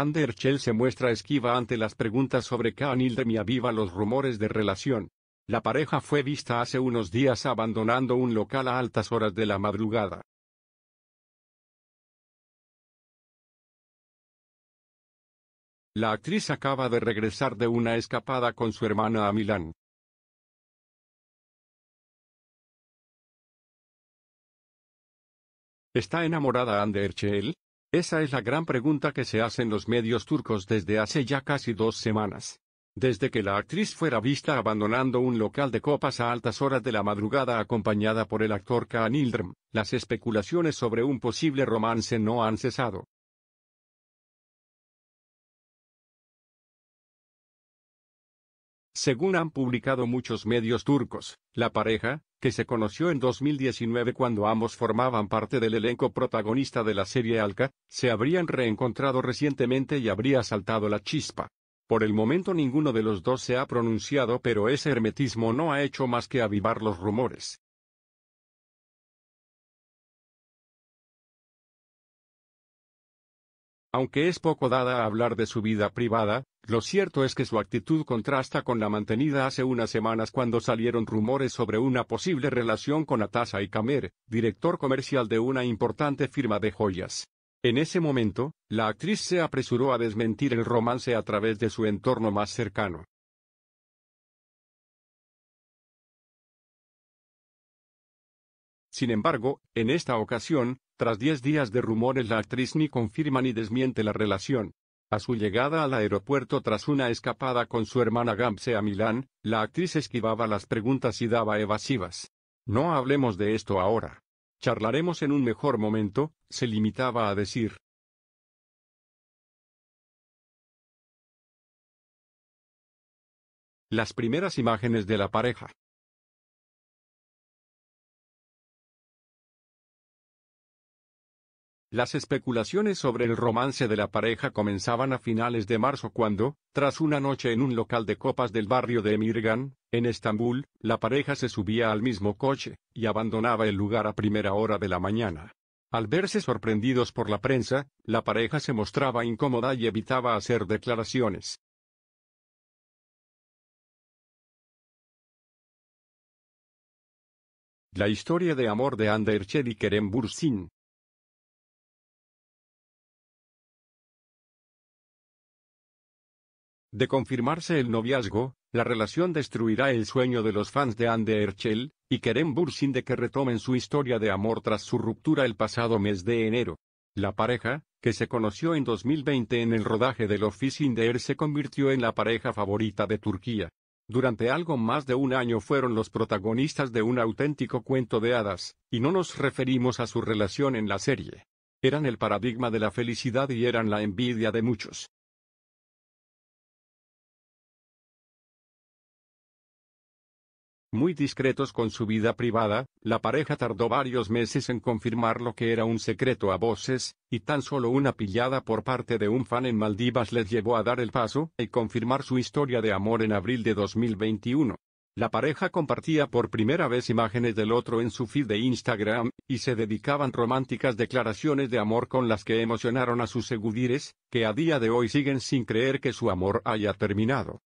Anderchel se muestra esquiva ante las preguntas sobre Khan de y aviva los rumores de relación. La pareja fue vista hace unos días abandonando un local a altas horas de la madrugada. La actriz acaba de regresar de una escapada con su hermana a Milán. ¿Está enamorada Anderchel? Esa es la gran pregunta que se hacen los medios turcos desde hace ya casi dos semanas. Desde que la actriz fuera vista abandonando un local de copas a altas horas de la madrugada acompañada por el actor Kaan Yildirim, las especulaciones sobre un posible romance no han cesado. Según han publicado muchos medios turcos, la pareja, que se conoció en 2019 cuando ambos formaban parte del elenco protagonista de la serie Alca, se habrían reencontrado recientemente y habría saltado la chispa. Por el momento ninguno de los dos se ha pronunciado pero ese hermetismo no ha hecho más que avivar los rumores. Aunque es poco dada a hablar de su vida privada, lo cierto es que su actitud contrasta con la mantenida hace unas semanas cuando salieron rumores sobre una posible relación con Atasa y Kamer, director comercial de una importante firma de joyas. En ese momento, la actriz se apresuró a desmentir el romance a través de su entorno más cercano. Sin embargo, en esta ocasión, tras 10 días de rumores la actriz ni confirma ni desmiente la relación, a su llegada al aeropuerto tras una escapada con su hermana Gamse a Milán, la actriz esquivaba las preguntas y daba evasivas. No hablemos de esto ahora. Charlaremos en un mejor momento, se limitaba a decir. Las primeras imágenes de la pareja. Las especulaciones sobre el romance de la pareja comenzaban a finales de marzo cuando, tras una noche en un local de copas del barrio de Emirgan, en Estambul, la pareja se subía al mismo coche, y abandonaba el lugar a primera hora de la mañana. Al verse sorprendidos por la prensa, la pareja se mostraba incómoda y evitaba hacer declaraciones. La historia de amor de Ander y Kerem Bursin, De confirmarse el noviazgo, la relación destruirá el sueño de los fans de Anne y Kerem Bursin de que retomen su historia de amor tras su ruptura el pasado mes de enero. La pareja, que se conoció en 2020 en el rodaje del Office in se convirtió en la pareja favorita de Turquía. Durante algo más de un año fueron los protagonistas de un auténtico cuento de hadas, y no nos referimos a su relación en la serie. Eran el paradigma de la felicidad y eran la envidia de muchos. Muy discretos con su vida privada, la pareja tardó varios meses en confirmar lo que era un secreto a voces, y tan solo una pillada por parte de un fan en Maldivas les llevó a dar el paso y confirmar su historia de amor en abril de 2021. La pareja compartía por primera vez imágenes del otro en su feed de Instagram, y se dedicaban románticas declaraciones de amor con las que emocionaron a sus seguidores, que a día de hoy siguen sin creer que su amor haya terminado.